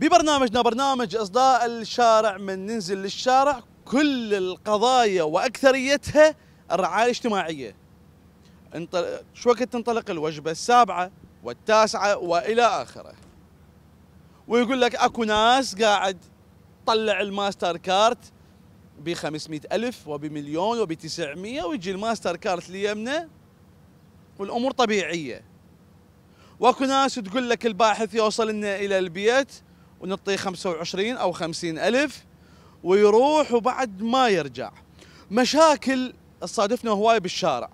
ببرنامجنا برنامج اصداء الشارع من ننزل للشارع كل القضايا واكثريتها الرعايه الاجتماعيه انطلق شو وقت تنطلق الوجبه السابعه والتاسعه والى اخره ويقول لك اكو ناس قاعد طلع الماستر كارت ب 500 ألف وبمليون وب 900 ويجي الماستر كارت ليمنا والامور طبيعيه واكو ناس تقول لك الباحث يوصل لنا الى البيت ونعطيه 25 أو 50 ألف ويروح وبعد ما يرجع مشاكل تصادفنا هواي بالشارع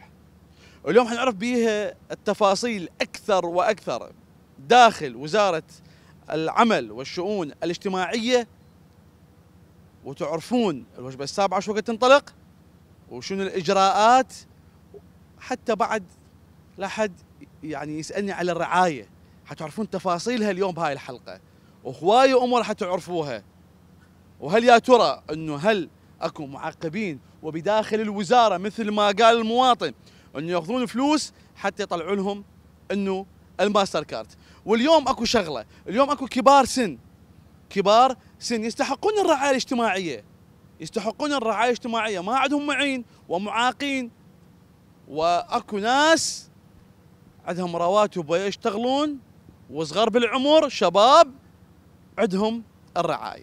اليوم حنعرف بيها التفاصيل أكثر وأكثر داخل وزارة العمل والشؤون الاجتماعية وتعرفون الوجبة السابعة شو وقت تنطلق وشنو الإجراءات حتى بعد لا حد يعني يسألني على الرعاية حتعرفون تفاصيلها اليوم بهاي الحلقة وهواي امور حتعرفوها وهل يا ترى انه هل اكو معقبين وبداخل الوزاره مثل ما قال المواطن انه ياخذون فلوس حتى يطلعوا لهم انه الماستر كارد واليوم اكو شغله اليوم اكو كبار سن كبار سن يستحقون الرعايه الاجتماعيه يستحقون الرعايه الاجتماعيه ما عندهم معين ومعاقين واكو ناس عندهم رواتب ويشتغلون وصغار بالعمر شباب عندهم الرعايه